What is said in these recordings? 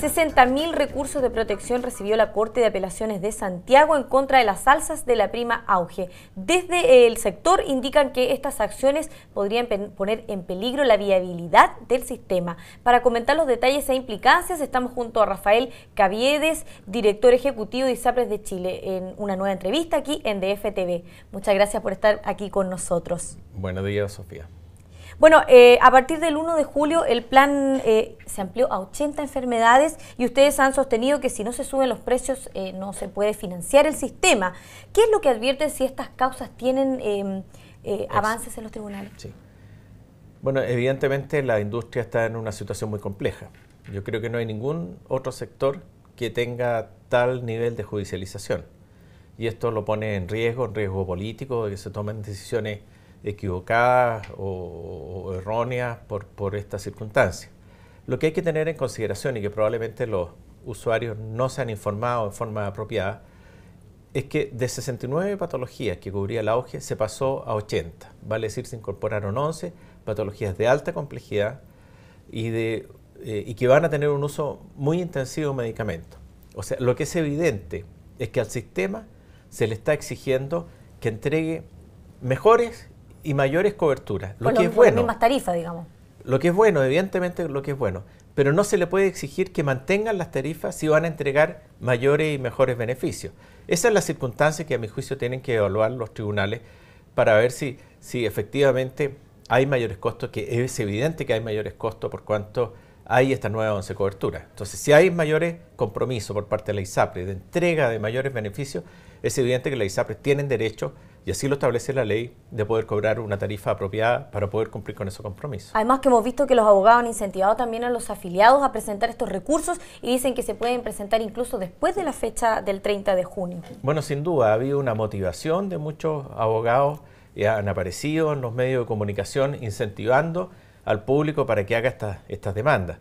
60.000 recursos de protección recibió la Corte de Apelaciones de Santiago en contra de las alzas de la prima auge. Desde el sector indican que estas acciones podrían poner en peligro la viabilidad del sistema. Para comentar los detalles e implicancias estamos junto a Rafael Caviedes, director ejecutivo de ISAPRES de Chile, en una nueva entrevista aquí en DFTV. Muchas gracias por estar aquí con nosotros. Buenos días, Sofía. Bueno, eh, a partir del 1 de julio el plan eh, se amplió a 80 enfermedades y ustedes han sostenido que si no se suben los precios eh, no se puede financiar el sistema. ¿Qué es lo que advierten si estas causas tienen avances en los tribunales? Sí. Bueno, evidentemente la industria está en una situación muy compleja. Yo creo que no hay ningún otro sector que tenga tal nivel de judicialización. Y esto lo pone en riesgo, en riesgo político, de que se tomen decisiones equivocadas o, erróneas por, estas circunstancias. Lo que hay que tener en consideración y que probablemente los usuarios no se han informado de forma apropiada es que de 69 patologías que cubría el auge se pasó a 80, vale decir se incorporaron 11 patologías de alta complejidad y, eh, y que van a tener un uso muy intensivo de medicamentos. O sea, lo que es evidente es que al sistema se le está exigiendo que entregue mejores y mayores coberturas. Lo, que es bueno. Las mismas tarifas, digamos. Lo que es bueno, evidentemente lo que es bueno. Pero no se le puede exigir que mantengan las tarifas si van a entregar mayores y mejores beneficios. Esa es la circunstancia que a mi juicio tienen que evaluar los tribunales para ver si, si efectivamente hay mayores costos, que es evidente que hay mayores costos por cuanto hay estas nuevas 11 coberturas. Entonces, si hay mayores compromisos por parte de la ISAPRE de entrega de mayores beneficios, es evidente que las ISAPRES tienen derecho y así lo establece la ley de poder cobrar una tarifa apropiada para poder cumplir con esos compromisos. Además que hemos visto que los abogados han incentivado también a los afiliados a presentar estos recursos y dicen que se pueden presentar incluso después de la fecha del 30 de junio. Bueno, sin duda, ha habido una motivación de muchos abogados, y han aparecido en los medios de comunicación incentivando al público para que haga estas demandas.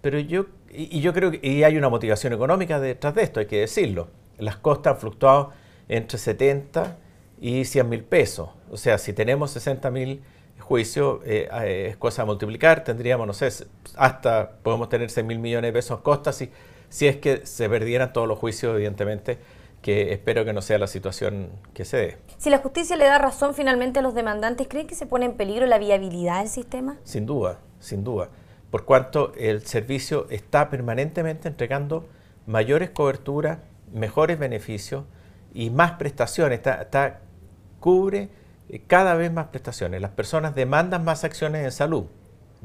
Pero yo, y yo creo que y hay una motivación económica detrás de esto, hay que decirlo las costas han fluctuado entre 70 y 100 mil pesos. O sea, si tenemos 60 mil juicios, eh, eh, es cosa de multiplicar, tendríamos, no sé, hasta podemos tener 6 mil millones de pesos en costas si, si es que se perdieran todos los juicios, evidentemente que espero que no sea la situación que se dé. Si la justicia le da razón finalmente a los demandantes, ¿creen que se pone en peligro la viabilidad del sistema? Sin duda, sin duda, por cuanto el servicio está permanentemente entregando mayores coberturas mejores beneficios y más prestaciones. Está, cubre eh, cada vez más prestaciones. Las personas demandan más acciones en salud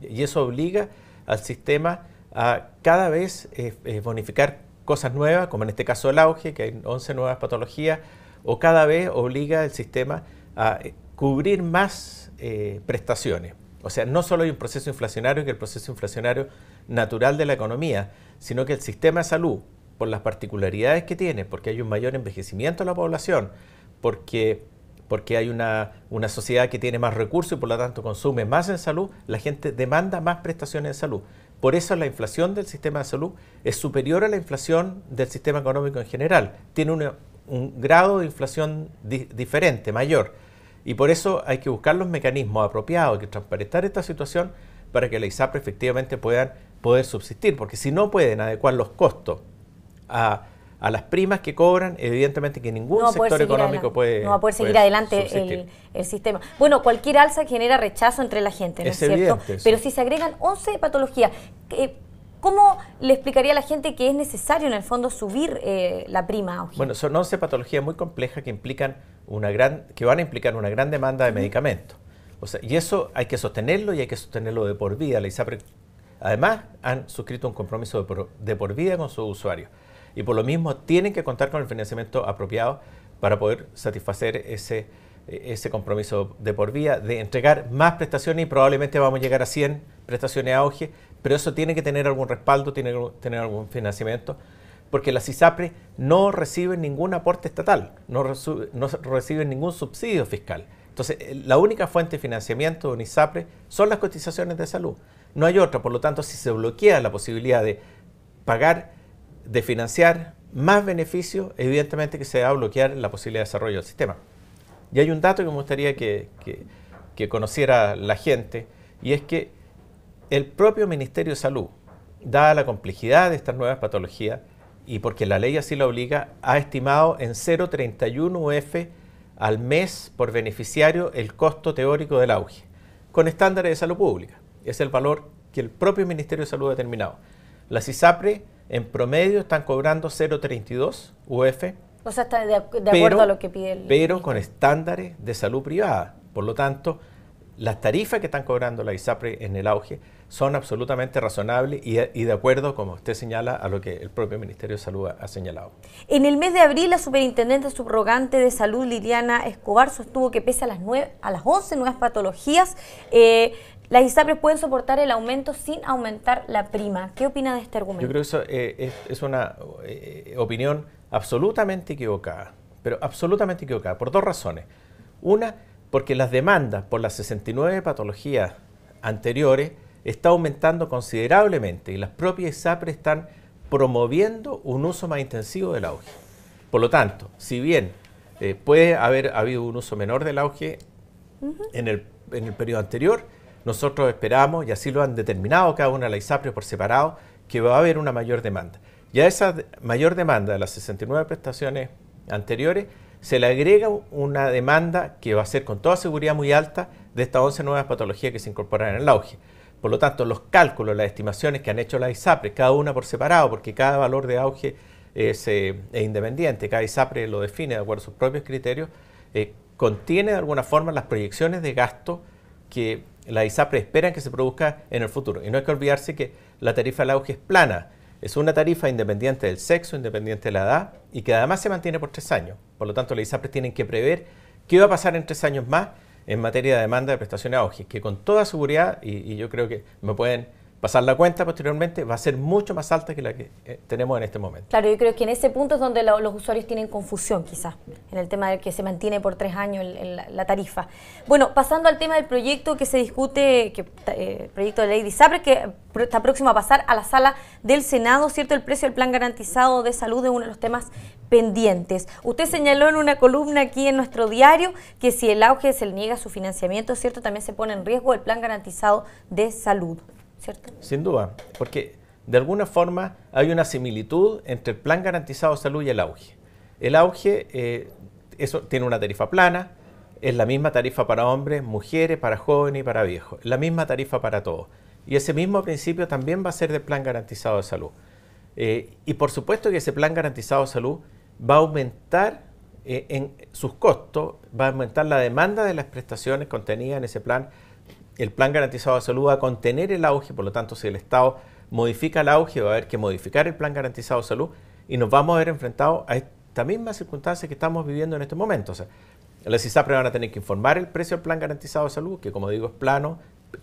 y eso obliga al sistema a cada vez eh, eh, bonificar cosas nuevas, como en este caso el auge, que hay 11 nuevas patologías, o cada vez obliga al sistema a cubrir más prestaciones. O sea, no solo hay un proceso inflacionario, que es el proceso inflacionario natural de la economía, sino que el sistema de salud, por las particularidades que tiene, porque hay un mayor envejecimiento de la población, porque, porque hay una, sociedad que tiene más recursos y por lo tanto consume más en salud, la gente demanda más prestaciones en salud. Por eso la inflación del sistema de salud es superior a la inflación del sistema económico en general. Tiene un grado de inflación diferente, mayor. Y por eso hay que buscar los mecanismos apropiados, hay que transparentar esta situación para que la ISAP efectivamente puedan poder subsistir, porque si no pueden adecuar los costos a, las primas que cobran, evidentemente que ningún sector económico puede... No va a poder seguir adelante el, sistema. Bueno, cualquier alza genera rechazo entre la gente, ¿no es, cierto? Pero si se agregan 11 patologías, eh, ¿cómo le explicaría a la gente que es necesario en el fondo subir eh, la prima? Bueno, son 11 patologías muy complejas que implican una gran, que van a implicar una gran demanda de medicamentos. y eso hay que sostenerlo y hay que sostenerlo de por vida. La además, han suscrito un compromiso de por vida con sus usuarios y por lo mismo tienen que contar con el financiamiento apropiado para poder satisfacer ese, eh, ese compromiso de por vía de entregar más prestaciones y probablemente vamos a llegar a 100 prestaciones a auge, pero eso tiene que tener algún respaldo, tiene que tener algún financiamiento, porque las ISAPRE no reciben ningún aporte estatal, no, no reciben ningún subsidio fiscal. Entonces, eh, la única fuente de financiamiento de un ISAPRE son las cotizaciones de salud. No hay otra, por lo tanto, si se bloquea la posibilidad de pagar de financiar más beneficios, evidentemente que se va a bloquear la posibilidad de desarrollo del sistema. Y hay un dato que me gustaría que, conociera la gente, y es que el propio Ministerio de Salud, dada la complejidad de estas nuevas patologías, y porque la ley así lo obliga, ha estimado en 0,31 UF al mes por beneficiario el costo teórico del auge, con estándares de salud pública. Es el valor que el propio Ministerio de Salud ha determinado. La CISAPRE en promedio están cobrando 0,32 UF. O sea, está de, acuerdo a lo que pide el... Pero con estándares de salud privada. Por lo tanto, las tarifas que están cobrando la ISAPRE en el auge son absolutamente razonables y, de acuerdo, como usted señala, a lo que el propio Ministerio de Salud ha, señalado. En el mes de abril, la superintendente subrogante de salud, Liliana Escobar, sostuvo que pese a las, 11 nuevas patologías, eh, las ISAPRES pueden soportar el aumento sin aumentar la prima. ¿Qué opina de este argumento? Yo creo que eso eh, es, una eh, opinión absolutamente equivocada, pero absolutamente equivocada, por dos razones. Una, porque las demandas por las 69 patologías anteriores está aumentando considerablemente y las propias ISAPRES están promoviendo un uso más intensivo del auge. Por lo tanto, si bien eh, puede haber habido un uso menor del auge en el periodo anterior, nosotros esperamos, y así lo han determinado cada una de las ISAPRES por separado, que va a haber una mayor demanda. Y a esa mayor demanda de las 69 prestaciones anteriores se le agrega una demanda que va a ser con toda seguridad muy alta de estas 11 nuevas patologías que se incorporan en el auge. Por lo tanto, los cálculos, las estimaciones que han hecho las ISAPRE, cada una por separado, porque cada valor de auge eh, es, independiente, cada ISAPRE lo define de acuerdo a sus propios criterios, eh, contiene de alguna forma las proyecciones de gasto que las ISAPRES esperan que se produzca en el futuro. Y no hay que olvidarse que la tarifa la auge es plana. Es una tarifa independiente del sexo, independiente de la edad y que además se mantiene por tres años. Por lo tanto, las ISAPRES tienen que prever qué va a pasar en tres años más en materia de demanda de prestaciones de auge, que con toda seguridad, y yo creo que me pueden pasar la cuenta posteriormente, va a ser mucho más alta que la que eh, tenemos en este momento. Claro, yo creo que en ese punto es donde los usuarios tienen confusión quizás, en el tema de que se mantiene por tres años la tarifa. Bueno, pasando al tema del proyecto que se discute, que, eh, proyecto de ley de que está próximo a pasar a la sala del Senado, ¿cierto? El precio del plan garantizado de salud es uno de los temas pendientes. Usted señaló en una columna aquí en nuestro diario que si el auge se le niega su financiamiento, ¿cierto? También se pone en riesgo el plan garantizado de salud. Sin duda, porque de alguna forma hay una similitud entre el plan garantizado de salud y el auge. El auge eh, eso, tiene una tarifa plana, es la misma tarifa para hombres, mujeres, para jóvenes y para viejos, la misma tarifa para todos. Y ese mismo principio también va a ser del plan garantizado de salud. Eh, y por supuesto que ese plan garantizado de salud va a aumentar eh, en sus costos, va a aumentar la demanda de las prestaciones contenidas en ese plan el plan garantizado de salud va a contener el auge, por lo tanto, si el Estado modifica el auge, va a haber que modificar el plan garantizado de salud y nos vamos a ver enfrentados a esta misma circunstancia que estamos viviendo en este momento. O sea, las ISAPRE van a tener que informar el precio del plan garantizado de salud, que como digo es plano,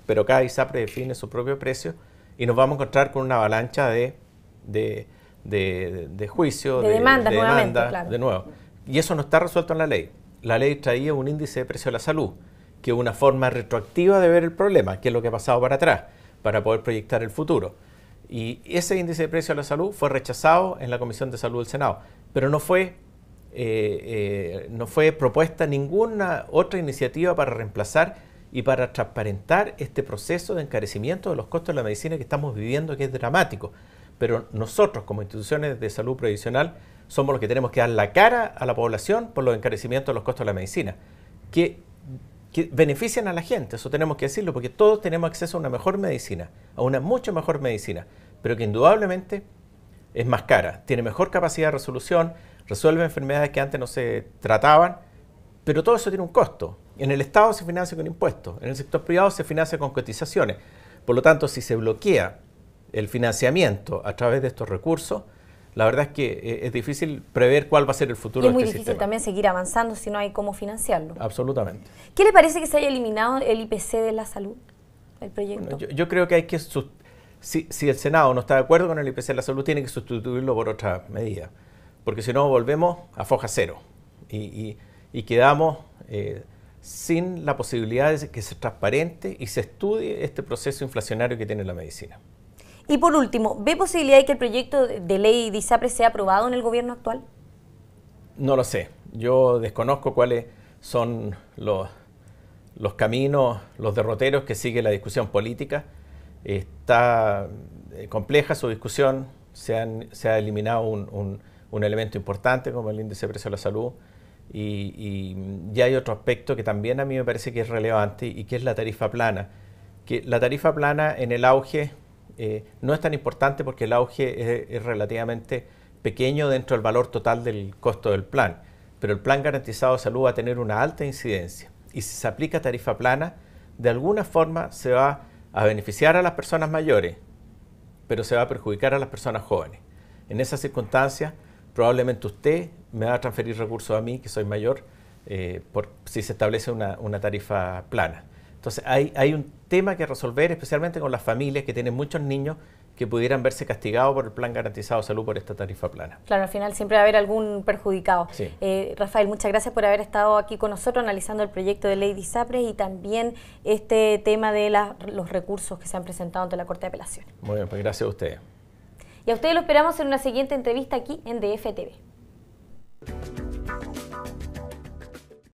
pero cada ISAPRE define su propio precio y nos vamos a encontrar con una avalancha de, de, de, juicio, de, demanda, de nuevo. Y eso no está resuelto en la ley. La ley traía un índice de precio de la salud que una forma retroactiva de ver el problema, que es lo que ha pasado para atrás, para poder proyectar el futuro. Y ese índice de precio a la salud fue rechazado en la Comisión de Salud del Senado, pero no fue, eh, eh, no fue propuesta ninguna otra iniciativa para reemplazar y para transparentar este proceso de encarecimiento de los costos de la medicina que estamos viviendo, que es dramático. Pero nosotros, como instituciones de salud previsional, somos los que tenemos que dar la cara a la población por los encarecimientos de los costos de la medicina, que que benefician a la gente, eso tenemos que decirlo, porque todos tenemos acceso a una mejor medicina, a una mucho mejor medicina, pero que indudablemente es más cara, tiene mejor capacidad de resolución, resuelve enfermedades que antes no se trataban, pero todo eso tiene un costo. En el Estado se financia con impuestos, en el sector privado se financia con cotizaciones. Por lo tanto, si se bloquea el financiamiento a través de estos recursos, la verdad es que eh, es difícil prever cuál va a ser el futuro y es muy este difícil también seguir avanzando si no hay cómo financiarlo. Absolutamente. ¿Qué le parece que se haya eliminado el IPC de la salud, el proyecto? yo, creo que hay que... Si, el Senado no está de acuerdo con el IPC de la salud, tiene que sustituirlo por otra medida, porque si no volvemos a foja cero y, quedamos eh, sin la posibilidad de que se transparente y se estudie este proceso inflacionario que tiene la medicina. Y por último, ¿ve posibilidad de que el proyecto de ley de sea aprobado en el gobierno actual? No lo sé. Yo desconozco cuáles son los, los caminos, los derroteros que sigue la discusión política. Está eh, compleja su discusión. Se, se ha eliminado un, elemento importante como el índice de precios de la salud. Y, ya hay otro aspecto que también a mí me parece que es relevante y que es la tarifa plana. Que la tarifa plana en el auge eh, no es tan importante porque el auge es, relativamente pequeño dentro del valor total del costo del plan, pero el plan garantizado de salud va a tener una alta incidencia y si se aplica tarifa plana, de alguna forma se va a beneficiar a las personas mayores, pero se va a perjudicar a las personas jóvenes. En esas circunstancia probablemente usted me va a transferir recursos a mí, que soy mayor, eh, por, si se establece una, tarifa plana. Entonces, hay un tema que resolver, especialmente con las familias que tienen muchos niños que pudieran verse castigados por el plan garantizado de salud por esta tarifa plana. Claro, al final siempre va a haber algún perjudicado. Eh, Rafael, muchas gracias por haber estado aquí con nosotros analizando el proyecto de ley de y también este tema de los recursos que se han presentado ante la Corte de Apelación. Muy bien, pues gracias a ustedes. Y a ustedes lo esperamos en una siguiente entrevista aquí en DFTV.